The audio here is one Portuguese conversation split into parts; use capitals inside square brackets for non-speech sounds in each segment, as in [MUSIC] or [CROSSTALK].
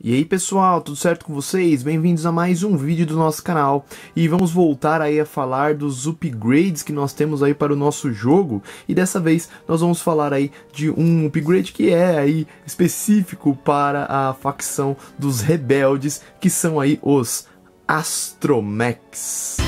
E aí pessoal, tudo certo com vocês? Bem-vindos a mais um vídeo do nosso canal E vamos voltar aí a falar dos upgrades que nós temos aí para o nosso jogo E dessa vez nós vamos falar aí de um upgrade que é aí específico para a facção dos rebeldes Que são aí os Astromechs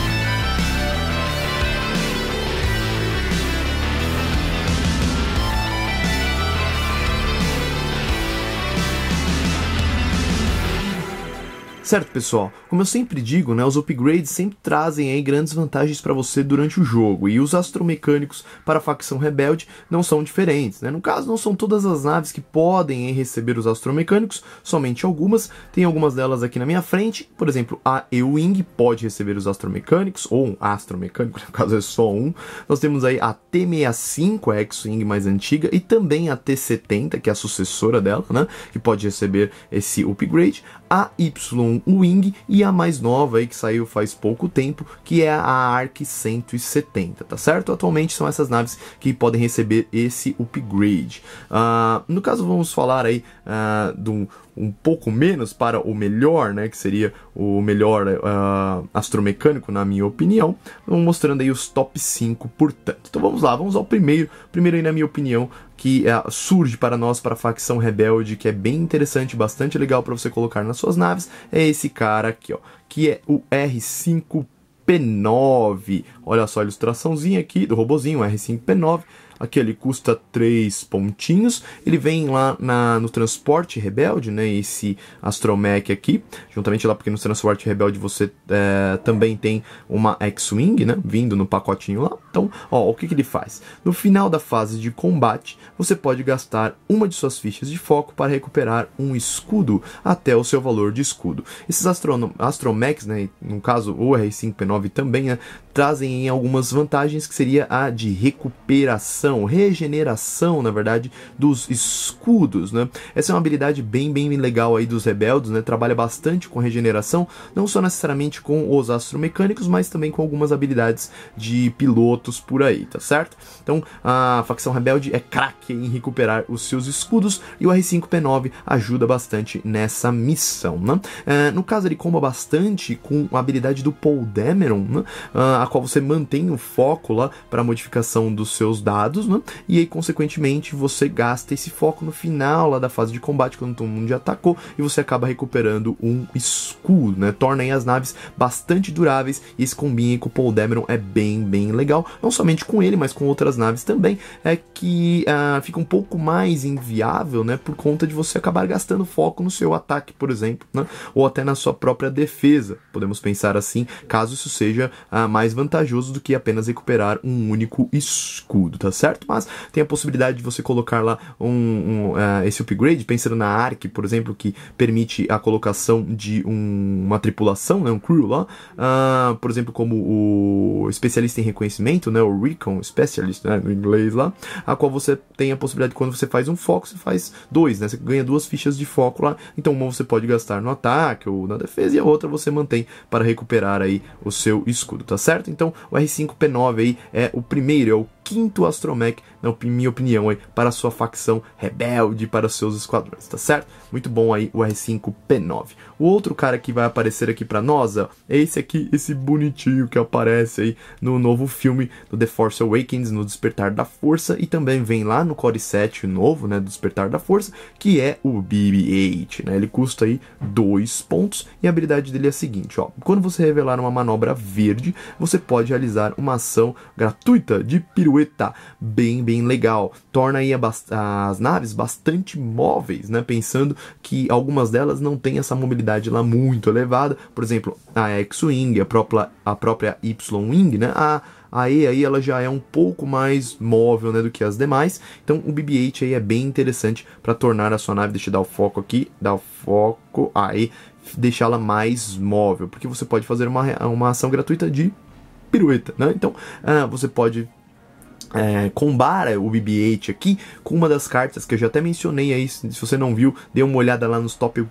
Certo, pessoal? Como eu sempre digo, né, os upgrades sempre trazem aí grandes vantagens para você durante o jogo, e os astromecânicos para a facção rebelde não são diferentes. Né? No caso, não são todas as naves que podem receber os astromecânicos, somente algumas. Tem algumas delas aqui na minha frente, por exemplo, a E-Wing pode receber os astromecânicos, ou um astromecânico, [LAUGHS] no caso é só um. Nós temos aí a T-65, a X-Wing mais antiga, e também a T-70, que é a sucessora dela, né, que pode receber esse upgrade. AY Wing e a mais nova aí que saiu faz pouco tempo, que é a ARC 170, tá certo? Atualmente são essas naves que podem receber esse upgrade. Uh, no caso, vamos falar aí uh, de um, um pouco menos para o melhor, né, que seria o melhor uh, astromecânico, na minha opinião, mostrando aí os top 5, portanto. Então vamos lá, vamos ao primeiro. Primeiro aí, na minha opinião, que uh, surge para nós, para a facção rebelde, que é bem interessante, bastante legal para você colocar nas suas naves, é esse cara aqui, ó, que é o R5P9. Olha só a ilustraçãozinha aqui do robozinho, R5P9 aqui ele custa 3 pontinhos, ele vem lá na, no Transporte Rebelde, né, esse Astromech aqui, juntamente lá porque no Transporte Rebelde você é, também tem uma X-Wing, né, vindo no pacotinho lá, então, ó, o que, que ele faz? No final da fase de combate, você pode gastar uma de suas fichas de foco para recuperar um escudo até o seu valor de escudo. Esses Astromechs, né, no caso o R5P9 também, né, trazem algumas vantagens que seria a de recuperação, regeneração, na verdade, dos escudos, né? Essa é uma habilidade bem bem legal aí dos rebeldes, né? Trabalha bastante com regeneração, não só necessariamente com os astromecânicos, mas também com algumas habilidades de pilotos por aí, tá certo? Então, a facção rebelde é craque em recuperar os seus escudos e o R5P9 ajuda bastante nessa missão, né? É, no caso, ele comba bastante com a habilidade do Paul Dameron, né? Ah, a qual você mantém o foco lá para modificação dos seus dados, né? E aí, consequentemente, você gasta esse foco no final lá da fase de combate, quando todo mundo já atacou, e você acaba recuperando um escudo, né? Torna as naves bastante duráveis, e esse combine com o Paul Dameron é bem, bem legal, não somente com ele, mas com outras naves também, é que uh, fica um pouco mais inviável, né? Por conta de você acabar gastando foco no seu ataque, por exemplo, né? Ou até na sua própria defesa, podemos pensar assim, caso isso seja uh, mais mais vantajoso do que apenas recuperar um único escudo, tá certo? Mas tem a possibilidade de você colocar lá um, um uh, esse upgrade, pensando na ARC, por exemplo, que permite a colocação de um, uma tripulação, né, um crew lá, uh, por exemplo, como o especialista em reconhecimento, né, o Recon Specialist, né, no inglês lá, a qual você tem a possibilidade, quando você faz um foco, você faz dois, né, você ganha duas fichas de foco lá, então uma você pode gastar no ataque ou na defesa e a outra você mantém para recuperar aí o seu escudo, tá certo? certo? Então o R5P9 aí é o primeiro, é o quinto astromech, na minha opinião, aí, para sua facção rebelde, para seus esquadrões, tá certo? Muito bom aí o R5P9. O outro cara que vai aparecer aqui para nós ó, é esse aqui, esse bonitinho que aparece aí no novo filme do The Force Awakens, no Despertar da Força, e também vem lá no Core 7 novo, né, do Despertar da Força, que é o BB-8, né? Ele custa aí 2 pontos e a habilidade dele é a seguinte, ó. Quando você revelar uma manobra verde, você pode realizar uma ação gratuita de pirueta, bem, bem legal. Torna aí as naves bastante móveis, né? Pensando que algumas delas não têm essa mobilidade lá muito elevada, por exemplo, a X-Wing, a, própria, a própria Y-Wing, né? A, a E aí ela já é um pouco mais móvel né, do que as demais, então o BB-8 aí é bem interessante para tornar a sua nave, deixa eu dar o foco aqui, dar o foco, aí ah, deixá-la mais móvel, porque você pode fazer uma, uma ação gratuita de pirueta, né? Então, uh, você pode é, combara o BB-8 aqui com uma das cartas que eu já até mencionei aí, se você não viu, dê uma olhada lá nos top, uh,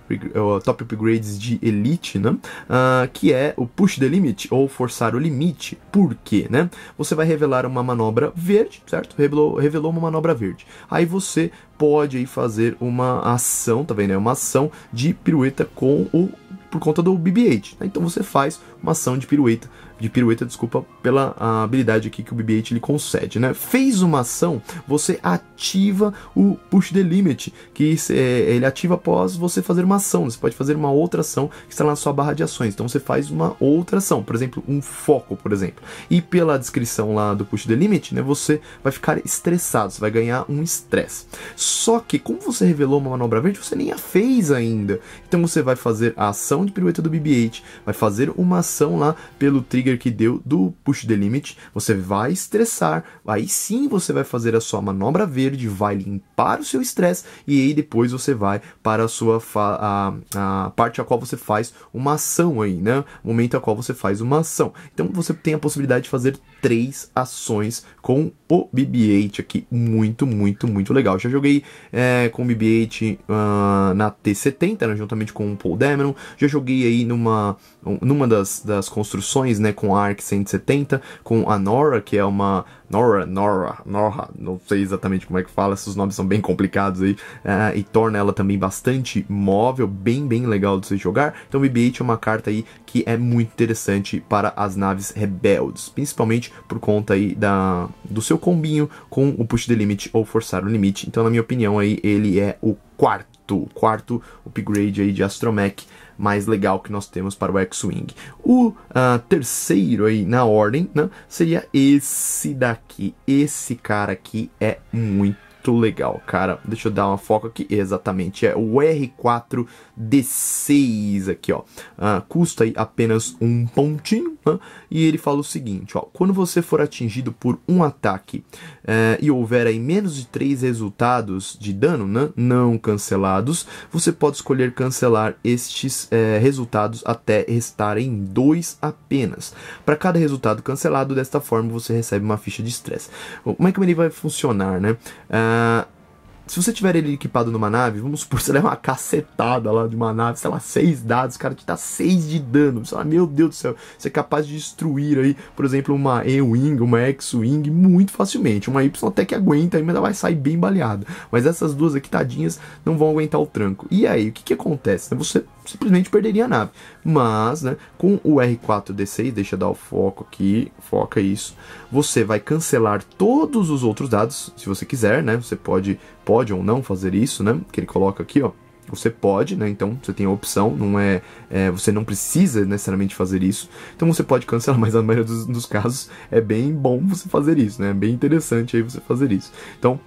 top upgrades de Elite, né? Uh, que é o Push the Limit, ou Forçar o Limite. Por quê, né? Você vai revelar uma manobra verde, certo? Revelou, revelou uma manobra verde. Aí você pode aí fazer uma ação, tá vendo? É uma ação de pirueta com o por conta do BB-8. Né? Então você faz uma ação de pirueta de pirueta, desculpa, pela habilidade aqui que o BB-8 lhe concede, né? Fez uma ação, você ativa o Push the Limit, que é, ele ativa após você fazer uma ação. Você pode fazer uma outra ação que está na sua barra de ações. Então você faz uma outra ação, por exemplo, um foco, por exemplo. E pela descrição lá do Push the Limit, né, você vai ficar estressado, você vai ganhar um estresse. Só que, como você revelou uma manobra verde, você nem a fez ainda. Então você vai fazer a ação de pirueta do BB-8, vai fazer uma ação lá pelo trigger trigger que deu do push the limit, você vai estressar, aí sim você vai fazer a sua manobra verde, vai limpar o seu estresse e aí depois você vai para a sua a, a parte a qual você faz uma ação aí, né? Momento a qual você faz uma ação. Então você tem a possibilidade de fazer três ações com o BB-8 aqui, muito, muito, muito legal. Já joguei é, com o BB-8 uh, ah, na T70, né, juntamente com o Paul Dameron, já joguei aí numa, numa das, das construções, né, com a ARC 170, com a Nora, que é uma. Nora, Nora, Nora, não sei exatamente como é que fala, esses nomes são bem complicados aí, uh, e torna ela também bastante móvel, bem, bem legal de se jogar. Então, o BB-8 é uma carta aí que é muito interessante para as naves rebeldes, principalmente por conta aí da, do seu combinho com o Push the Limit ou Forçar o Limite. Então, na minha opinião, aí ele é o quarto, quarto upgrade aí de astromech mais legal que nós temos para o X-Wing. O uh, terceiro aí na ordem né, seria esse daqui. Esse cara aqui é muito legal, cara. Deixa eu dar uma foca aqui. Exatamente, é o R4D6 aqui, ó. Uh, custa aí apenas um pontinho, né? e ele fala o seguinte: ó, quando você for atingido por um ataque é, e houver aí menos de três resultados de dano né, não cancelados, você pode escolher cancelar estes é, resultados até restarem dois apenas. Para cada resultado cancelado, desta forma você recebe uma ficha de estresse. Como é que ele vai funcionar, né? Uh, se você tiver ele equipado numa nave, vamos supor, [LAUGHS] você leva uma cacetada lá de uma nave, sei lá, seis dados, cara, te dá seis de dano. Você fala, meu Deus do céu, você é capaz de destruir aí, por exemplo, uma E-Wing, uma X-Wing muito facilmente. Uma Y até que aguenta, mas ela vai sair bem baleada. Mas essas duas aqui, tadinhas, não vão aguentar o tranco. E aí, o que, que acontece? Né? Você simplesmente perderia a nave. Mas, né, com o R4-D6, deixa eu dar o foco aqui, foca isso, você vai cancelar todos os outros dados, se você quiser, né, você pode pode ou não fazer isso, né? Que ele coloca aqui, ó. Você pode, né? Então você tem a opção, não é, é você não precisa necessariamente fazer isso. Então você pode cancelar, [LAUGHS] mas na maioria dos, dos casos é bem bom você fazer isso, né? É bem interessante aí você fazer isso. Então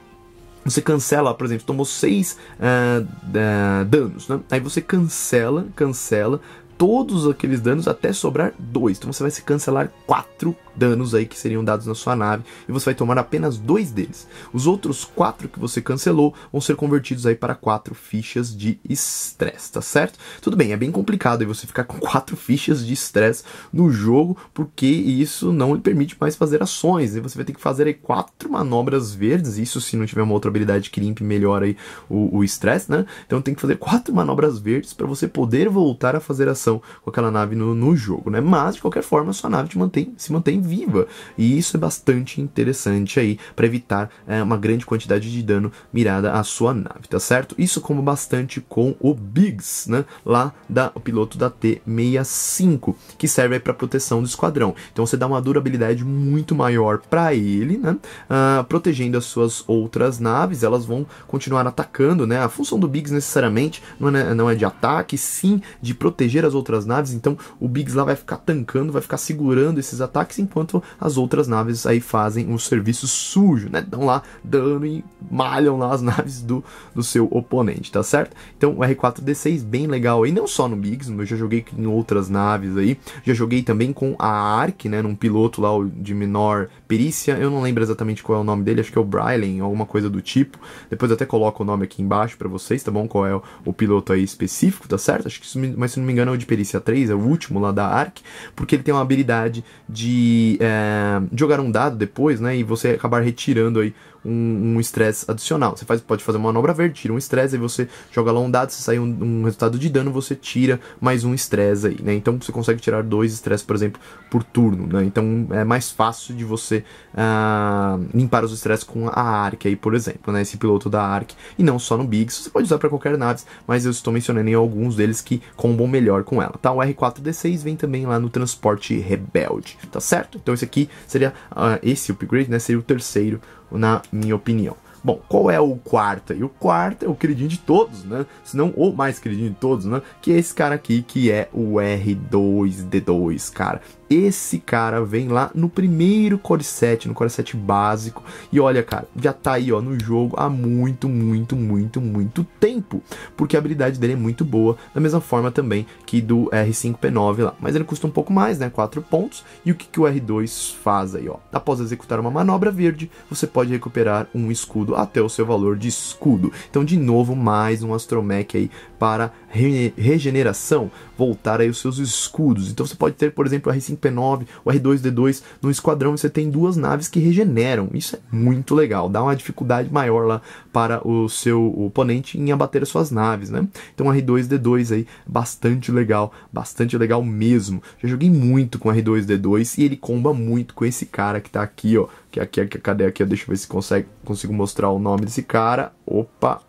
você cancela, por exemplo, tomou seis uh, uh, danos, né? Aí você cancela, cancela, todos aqueles danos até sobrar dois. Então você vai se cancelar quatro danos aí que seriam dados na sua nave e você vai tomar apenas dois deles. Os outros quatro que você cancelou vão ser convertidos aí para quatro fichas de estresse, tá certo? Tudo bem, é bem complicado aí você ficar com [LAUGHS] quatro fichas de estresse no jogo, porque isso não lhe permite mais fazer ações. E né? você vai ter que fazer aí quatro manobras verdes, isso se não tiver uma outra habilidade que limpe melhor aí o estresse, né? Então tem que fazer quatro manobras verdes para você poder voltar a fazer as com aquela nave no, no jogo, né? Mas, de qualquer forma, a sua nave mantém, se mantém viva. E isso é bastante interessante aí para evitar é, uma grande quantidade de dano mirada à sua nave, tá certo? Isso como bastante com o Biggs, né? Lá da, o piloto da T-65, que serve para proteção do esquadrão. Então você dá uma durabilidade muito maior para ele, né? Uh, protegendo as suas outras naves, elas vão continuar atacando, né? A função do Biggs necessariamente não é, não é de ataque, sim de proteger as as outras naves, então o Biggs lá vai ficar tancando, vai ficar segurando esses ataques, enquanto as outras naves aí fazem um serviço sujo, né? Dão lá dano e malham lá as [LAUGHS] naves do, do seu oponente, tá certo? Então o R4-D6 bem legal aí, não só no Biggs, eu já joguei em outras naves aí, já joguei também com a ARC, né? Num piloto lá de menor perícia, eu não lembro exatamente qual é o nome dele, acho que é o Brylen, alguma coisa do tipo, depois eu até coloco o nome aqui embaixo para vocês, tá bom? Qual é o, o piloto aí específico, tá certo? Acho que, mas se não me engano, é o de perícia 3, é o último lá da ARC, porque ele tem uma habilidade de é, jogar um dado depois, né? E você acabar retirando aí um estresse um adicional. Você faz, pode fazer uma manobra verde, tira um estresse, aí você joga lá um dado, se sair um, um, resultado de dano, você tira mais um estresse aí, né? Então você consegue tirar dois estresses, por exemplo, por turno, né? Então é mais fácil de você ah, limpar os estresses com a ARC aí, por exemplo, né? Esse piloto da ARC. E não só no Biggs, você pode usar para qualquer nave, mas eu estou mencionando em alguns deles que combam melhor com ela, tá? O R4D6 vem também lá no transporte rebelde, tá certo? Então esse aqui seria, ah, esse upgrade, né? Seria o terceiro na minha opinião. Bom, qual é o quarto? E o quarto é o queridinho de todos, né? Se não, ou mais queridinho de todos, né? Que é esse cara aqui, que é o R2D2, cara. Esse cara vem lá no primeiro core 7, no core 7 básico. E olha, cara, já tá aí ó, no jogo há muito, muito, muito, muito tempo. Porque a habilidade dele é muito boa, da mesma forma também que do R5P9 lá. Mas ele custa um pouco mais, né? 4 pontos. E o que, que o R2 faz aí, ó? Após executar uma manobra verde, você pode recuperar um escudo até o seu valor de escudo. Então, de novo, mais um Astromech aí para re regeneração, voltar aí os seus escudos. Então, você pode ter, por exemplo, o R5 P9, o R2D2. No esquadrão você tem duas naves que regeneram. Isso é muito legal, dá uma dificuldade maior lá para o seu oponente em abater as suas naves, né? Então R2D2 aí bastante legal, bastante legal mesmo. Já joguei muito com R2D2 e ele comba muito com esse cara que tá aqui, ó. Que aqui, aqui cadê aqui? Deixa eu ver se consegue, consigo mostrar o nome desse cara. Opa,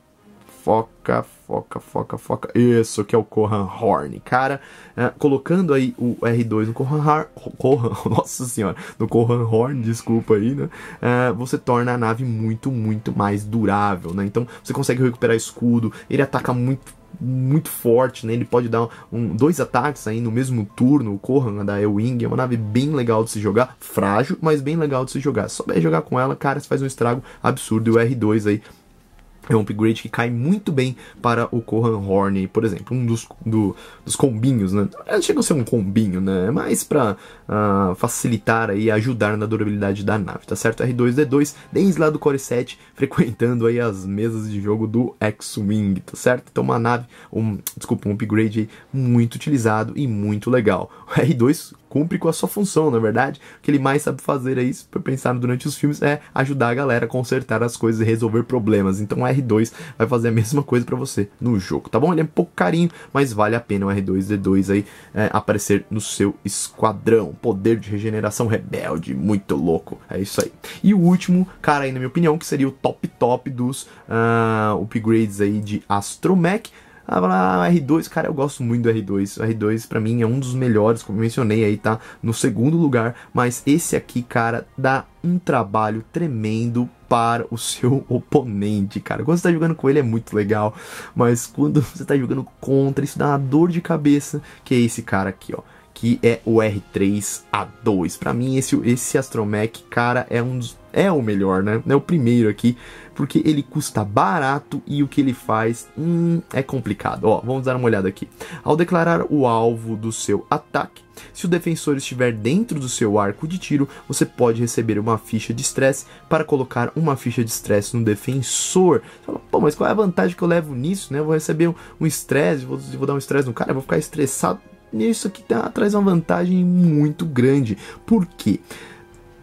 foca, foca, foca, foca. Isso que é o Kohan Horn, cara. É, colocando aí o R2 no Kohan Horn, Kohan, [LAUGHS] nossa senhora, no Kohan Horn, desculpa aí, né? É, você torna a nave muito, muito mais durável, né? Então você consegue recuperar escudo, ele ataca muito muito forte, né? Ele pode dar um, dois ataques aí no mesmo turno. O Kohan da E-Wing é uma nave bem legal de se jogar, frágil, mas bem legal de se jogar. Se souber jogar com ela, cara, você faz um estrago absurdo. E o R2 aí é um upgrade que cai muito bem para o Corran Horn, por exemplo, um dos, do, dos combinhos, né? É, chega a ser um combinho, né? É mais para uh, ah, facilitar e ajudar na durabilidade da nave, tá certo? R2-D2, desde lá do Core 7, frequentando aí as mesas de jogo do X-Wing, tá certo? Então uma nave, um, desculpa, um upgrade aí muito utilizado e muito legal. O [LAUGHS] R2 cumpre com a sua função, na verdade. O que ele mais sabe fazer aí, se pensar durante os filmes, é ajudar a galera a consertar as coisas e resolver problemas. Então o R2 vai fazer a mesma coisa para você no jogo, tá bom? Ele é um pouco carinho, mas vale a pena o R2D2 aí é, aparecer no seu esquadrão. Poder de regeneração rebelde, muito louco. É isso aí. E o último, cara, aí na minha opinião, que seria o top top dos uh, upgrades aí de Astromech ah, lá, R2, cara, eu gosto muito do R2. O R2 para mim é um dos melhores, como eu mencionei aí, tá no segundo lugar, mas esse aqui, cara, dá um trabalho tremendo para o [LAUGHS] seu oponente, cara. Quando você tá jogando com ele é muito legal, mas quando você tá jogando contra, isso dá uma dor de cabeça, que é esse cara aqui, ó que é o R3A2. Para mim, esse, esse Astromech, cara, é um dos, é o melhor, né? É o primeiro aqui, porque ele custa barato e o que ele faz hum, é complicado. Ó, vamos dar uma olhada aqui. Ao declarar o alvo do seu ataque, se o defensor estiver dentro do seu arco de tiro, você pode receber uma ficha de stress para colocar uma ficha de stress no defensor. Você fala, pô, mas qual é a vantagem que eu levo nisso, né? Eu vou receber um stress vou, vou dar um stress no cara, eu vou ficar estressado nisso aqui tá, traz uma vantagem muito grande. Por quê? Porque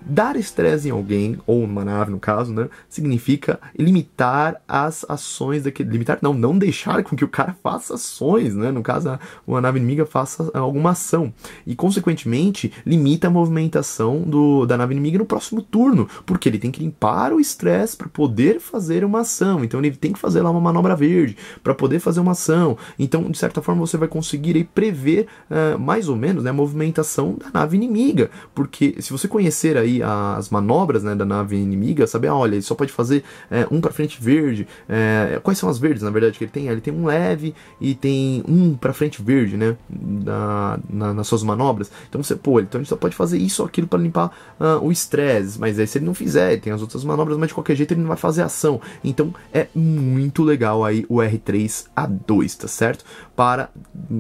Dar estresse em alguém, ou numa nave no caso, né, significa limitar as ações daquele. Limitar, não, não deixar com que o cara faça ações, né? No caso, uma nave inimiga faça alguma ação. E, consequentemente, limita a movimentação do, da nave inimiga no próximo turno, porque ele tem que limpar o estresse para poder fazer uma ação. Então, ele tem que fazer lá uma manobra verde para poder fazer uma ação. Então, de certa forma, você vai conseguir aí, prever uh, mais ou menos né, a movimentação da nave inimiga, porque se você conhecer aí aí as manobras né, da nave inimiga, saber, ah, olha, ele só pode fazer é, um para frente verde. É, quais são as verdes, na verdade, que ele tem? Ah, ele tem um leve e tem um para frente verde, né? Da, na, nas suas manobras. Então você, pô, então ele só pode fazer isso ou aquilo para limpar uh, o estresse. Mas aí se ele não fizer, tem as outras manobras, mas de qualquer jeito ele não vai fazer ação. Então é muito legal aí o R3A2, tá certo? Para.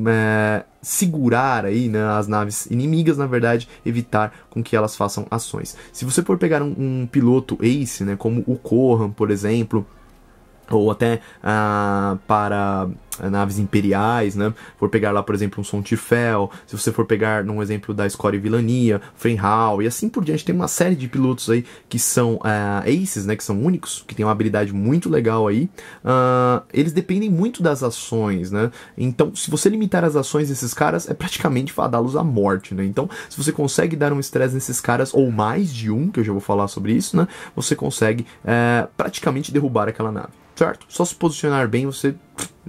É, segurar aí, né, as naves inimigas, na verdade, evitar com que elas façam ações. Se você for pegar um, um piloto ace, né, como o Corran, por exemplo, ou até ah, para eh, naves imperiais, né? For pegar lá, por exemplo, um Tifel, se você for pegar num exemplo da Score Vilania, Frenhal e assim por diante, tem uma série de pilotos aí que são uh, aces, né? Que são únicos, que tem uma habilidade muito legal aí. Uh, eles dependem muito das ações, né? Então, se você limitar as ações desses caras, é praticamente fadá-los à morte, né? Então, se você consegue dar um estresse nesses caras, ou mais de um, que eu já vou falar sobre isso, né? Você consegue uh, praticamente derrubar aquela nave, certo? Só se posicionar bem, você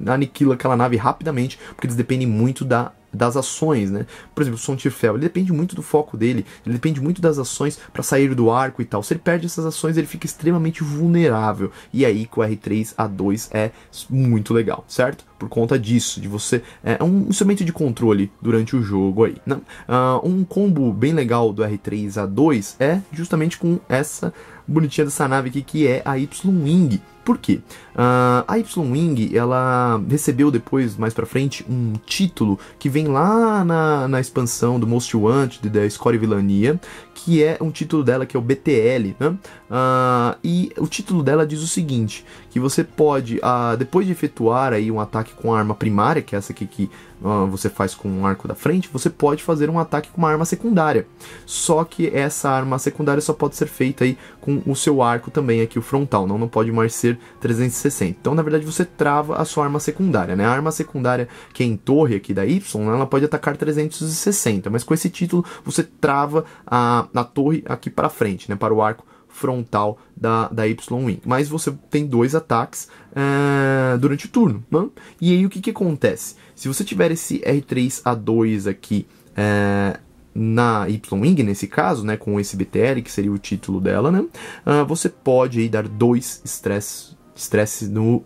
aniquila aquela nave rapidamente, porque eles dependem muito da das ações, né? Por exemplo, o Sontirfel, ele depende muito do foco dele, ele depende muito das ações para sair do arco e tal. Se ele perde essas ações, ele fica extremamente vulnerável. E aí com o R3A2 é muito legal, certo? Por conta disso, de você. É, é um instrumento de controle durante o jogo aí. Não, né? uh, ah, um combo bem legal do R3A2 é justamente com essa bonitinha dessa nave aqui que é a Y-Wing por quê? Uh, a Y-Wing, ela recebeu depois, mais pra frente, um título que vem lá na, na expansão do Most Wanted, da Score Vilania, que é um título dela, que é o BTL, né? Uh, e o título dela diz o seguinte: que você pode, uh, depois de efetuar aí um ataque com a arma primária, que é essa aqui que uh, você faz com um arco da frente, você pode fazer um ataque com uma arma secundária. Só que essa arma secundária só pode ser feita aí com o seu arco também aqui o frontal, não, não pode mais ser 360. Então, na verdade, você trava a sua arma secundária, né? A arma secundária que é em torre aqui da Y, né, ela pode atacar 360, mas com esse título você trava a, a torre aqui para frente, né, para o arco frontal da, da Y-Wing. Mas você tem dois ataques uh, durante o turno. Né? E aí o que, que acontece? Se você tiver esse R3A2 aqui uh, na Y-Wing, nesse caso, né, com esse BTR, que seria o título dela, né, uh, você pode aí, dar dois estresses no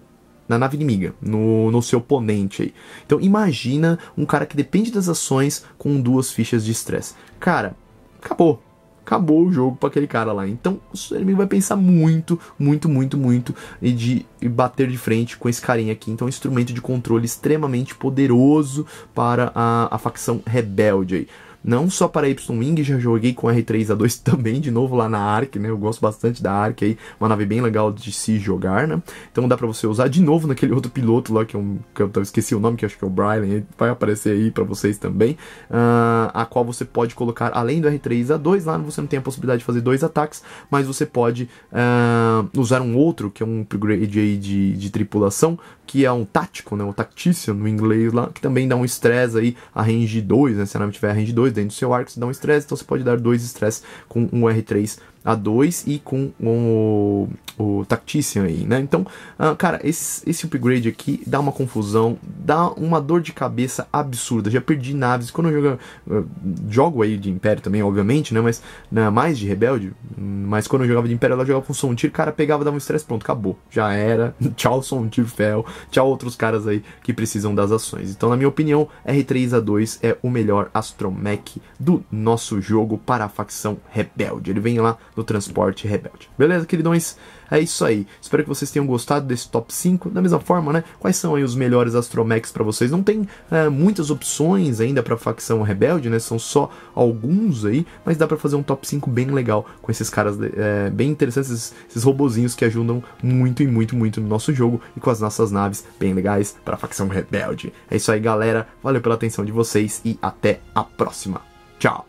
na nave inimiga, no, no seu oponente aí. Então imagina um cara que depende das ações com duas fichas de estresse. Cara, acabou acabou o jogo para aquele cara lá. Então o inimigo vai pensar muito, muito, muito, muito e de e bater de frente com esse carinha aqui. Então é um instrumento de controle extremamente poderoso para a, a facção rebelde aí não só para Y-Wing, já joguei com R3A2 [LAUGHS] também, de novo lá na ARC, né? Eu gosto bastante da ARC aí, uma nave bem legal de se jogar, né? Então dá para você usar de novo naquele [LAUGHS] outro piloto lá, que, é um, que eu esqueci o nome, que acho que é o Brian, vai aparecer aí para vocês também, uh, a qual você pode colocar, além do R3A2, lá você não tem a possibilidade de fazer dois ataques, mas você pode uh, usar um outro, que é um upgrade aí de, de tripulação, que é um tático, né? O Tactician, no inglês lá, que também dá um stress aí a range 2, né? Se a nave tiver a range 2, dentro do seu arco, isso dá um estresse, então você pode dar dois estresses com um R3 a2 e com o, o Tactician aí, né? Então, uh, cara, esse, esse upgrade aqui dá uma confusão, dá uma dor de cabeça absurda. Já perdi naves. Quando eu jogo, ah, jogo aí de Império também, obviamente, né? Mas né, mais de Rebelde. Mas quando eu jogava de Império, ela jogava com som tiro, cara, pegava, dava um estresse, pronto, acabou. Já era. [LAUGHS] tchau, som tiro fel. Tchau, outros caras aí que precisam das ações. Então, na minha opinião, R3A2 é o melhor astromech do nosso jogo para a facção Rebelde. Ele vem lá no transporte rebelde. Beleza, queridões? É isso aí. Espero que vocês tenham gostado desse top 5. Da mesma forma, né? Quais são aí os melhores astromechs para vocês? Não tem é, muitas opções ainda para facção rebelde, né? São só alguns aí, mas dá para fazer um top 5 bem legal com esses caras é, bem interessantes, esses, esses robozinhos que ajudam muito e muito, muito no nosso jogo e com as nossas naves bem legais para facção rebelde. É isso aí, galera. Valeu pela atenção de vocês e até a próxima. Tchau.